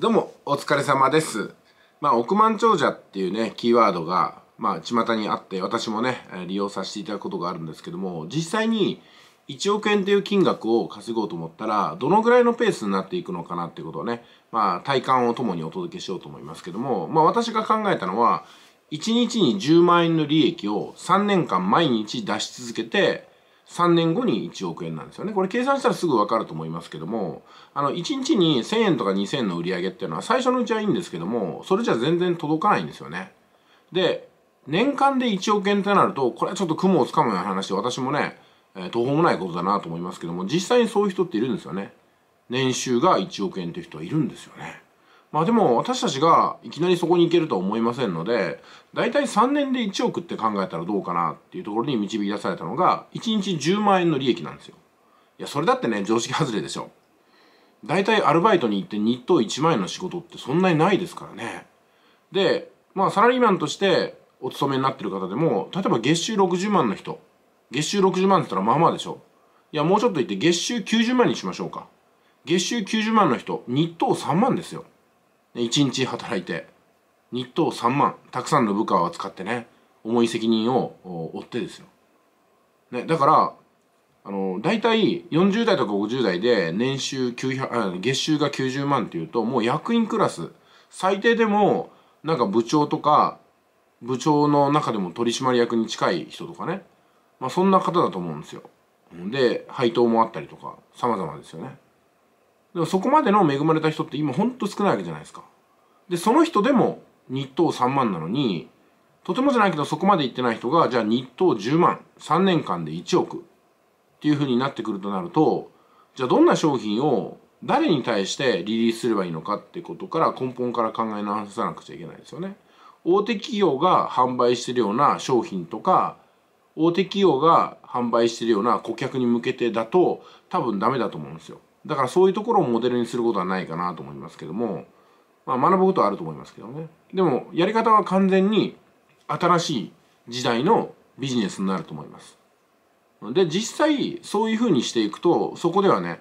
どうも、お疲れ様です。まあ、億万長者っていうね、キーワードが、まあ、巷にあって、私もね、利用させていただくことがあるんですけども、実際に1億円という金額を稼ごうと思ったら、どのぐらいのペースになっていくのかなっていうことをね、まあ、体感を共にお届けしようと思いますけども、まあ、私が考えたのは、1日に10万円の利益を3年間毎日出し続けて、3年後に1億円なんですよね。これ計算したらすぐ分かると思いますけども、あの、1日に1000円とか2000円の売り上げっていうのは最初のうちはいいんですけども、それじゃ全然届かないんですよね。で、年間で1億円ってなると、これはちょっと雲をつかむような話、で、私もね、えー、途方もないことだなと思いますけども、実際にそういう人っているんですよね。年収が1億円っていう人はいるんですよね。まあでも私たちがいきなりそこに行けるとは思いませんので大体3年で1億って考えたらどうかなっていうところに導き出されたのが1日10万円の利益なんですよ。いやそれだってね常識外れでしょ。大体アルバイトに行って日当1万円の仕事ってそんなにないですからね。でまあサラリーマンとしてお勤めになってる方でも例えば月収60万の人月収60万って言ったらまあまあでしょ。いやもうちょっと言って月収90万にしましょうか。月収90万の人日当3万ですよ。1日働いて日当3万たくさんの部下を扱ってね重い責任を負ってですよ、ね、だからあの大体40代とか50代で年収900月収が90万っていうともう役員クラス最低でもなんか部長とか部長の中でも取締役に近い人とかね、まあ、そんな方だと思うんですよで配当もあったりとか様々ですよねでもそこまでの恵まれた人って今ほんと少ないわけじゃないですか。で、その人でも日当3万なのに、とてもじゃないけどそこまで行ってない人が、じゃあ日当10万、3年間で1億っていう風になってくるとなると、じゃあどんな商品を誰に対してリリースすればいいのかってことから根本から考え直さなくちゃいけないですよね。大手企業が販売してるような商品とか、大手企業が販売してるような顧客に向けてだと多分ダメだと思うんですよ。だからそういうところをモデルにすることはないかなと思いますけども、まあ、学ぶことはあると思いますけどねでもやり方は完全に新しい時代のビジネスになると思いますで実際そういうふうにしていくとそこではね、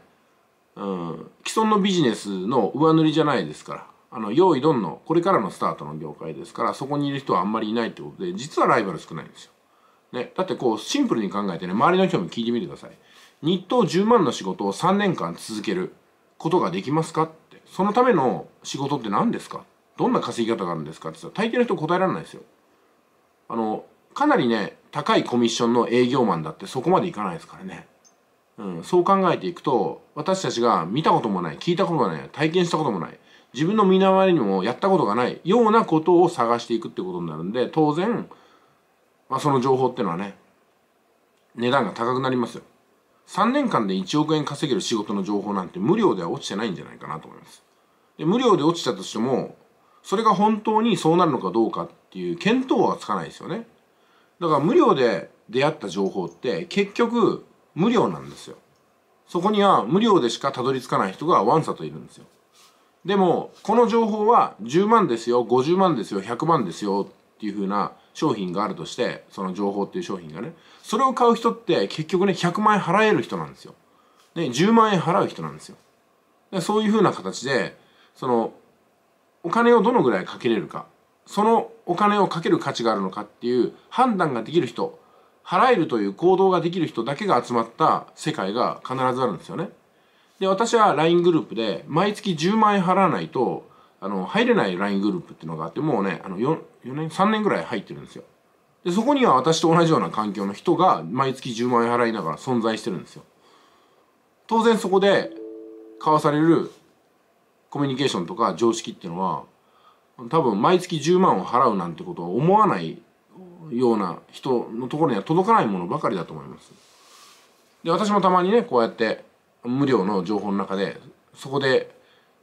うん、既存のビジネスの上塗りじゃないですからあの用意どんのこれからのスタートの業界ですからそこにいる人はあんまりいないってことで実はライバル少ないんですよ、ね、だってこうシンプルに考えてね周りの人も聞いてみてください日当10万の仕事を3年間続けることができますかってそのための仕事って何ですかどんな稼ぎ方があるんですかって言ったら大抵の人答えられないですよあのかなりね高いコミッションの営業マンだってそこまでいかないですからね、うん、そう考えていくと私たちが見たこともない聞いたこともない体験したこともない自分の身の回りにもやったことがないようなことを探していくってことになるんで当然、まあ、その情報っていうのはね値段が高くなりますよ3年間で1億円稼げる仕事の情報なんて無料では落ちてないんじゃないかなと思います。で無料で落ちたとしても、それが本当にそうなるのかどうかっていう見当はつかないですよね。だから無料で出会った情報って結局無料なんですよ。そこには無料でしかたどり着かない人がワンサといるんですよ。でも、この情報は10万ですよ、50万ですよ、100万ですよっていうふうな商品があるとしてその情報っていう商品がねそれを買う人って結局ね100万円払える人なんですよ。で10万円払う人なんですよ。でそういうふうな形でそのお金をどのぐらいかけれるかそのお金をかける価値があるのかっていう判断ができる人払えるという行動ができる人だけが集まった世界が必ずあるんですよね。で私は LINE グループで毎月10万円払わないとあの、入れない LINE グループっていうのがあって、もうね、あの4、4年、3年ぐらい入ってるんですよ。で、そこには私と同じような環境の人が毎月10万円払いながら存在してるんですよ。当然そこで交わされるコミュニケーションとか常識っていうのは、多分毎月10万を払うなんてことは思わないような人のところには届かないものばかりだと思います。で、私もたまにね、こうやって無料の情報の中で、そこで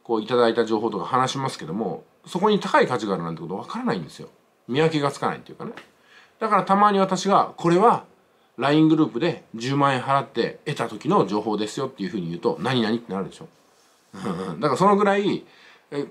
こういただいた情報とか話しますけどもそこに高い価値があるなんてことわからないんですよ見分けがつかないっていうかねだからたまに私がこれは LINE グループで10万円払って得た時の情報ですよっていうふうに言うと何々ってなるでしょだからそのぐらい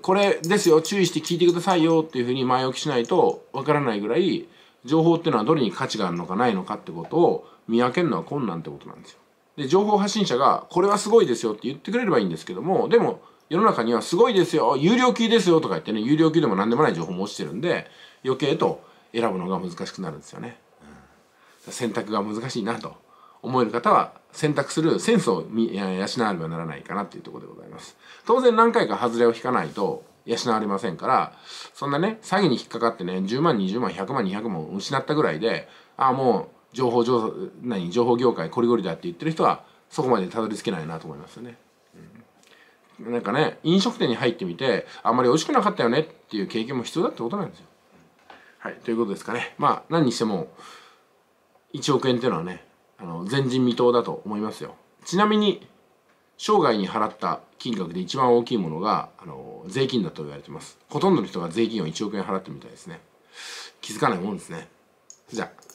これですよ注意して聞いてくださいよっていうふうに前置きしないと分からないぐらい情報っていうのはどれに価値があるのかないのかってことを見分けるのは困難ってことなんですよ。で情報発信者がこれはすごいですよって言ってくれればいいんですけどもでも世の中にはすごいですよ有料級ですよとか言ってね有料級でも何でもない情報も落ちてるんで余計と選ぶのが難しくなるんですよね、うん、選択が難しいなと思える方は選択するセンスを養わねばならないかなっていうとこでございます当然何回か外れを引かないと養われませんからそんなね詐欺に引っかかってね10万20万100万200万失ったぐらいでああもう情報情何情報業界こりごりだって言ってる人はそこまでたどり着けないなと思いますよね。なんかね飲食店に入ってみてあんまり美味しくなかったよねっていう経験も必要だってことなんですよ。はいということですかねまあ何にしても1億円っていうのはねあの前人未到だと思いますよ。ちなみに生涯に払った金額で一番大きいものがあの税金だと言われてますほとんどの人が税金を1億円払ってみたいですね気づかないもんですねじゃあ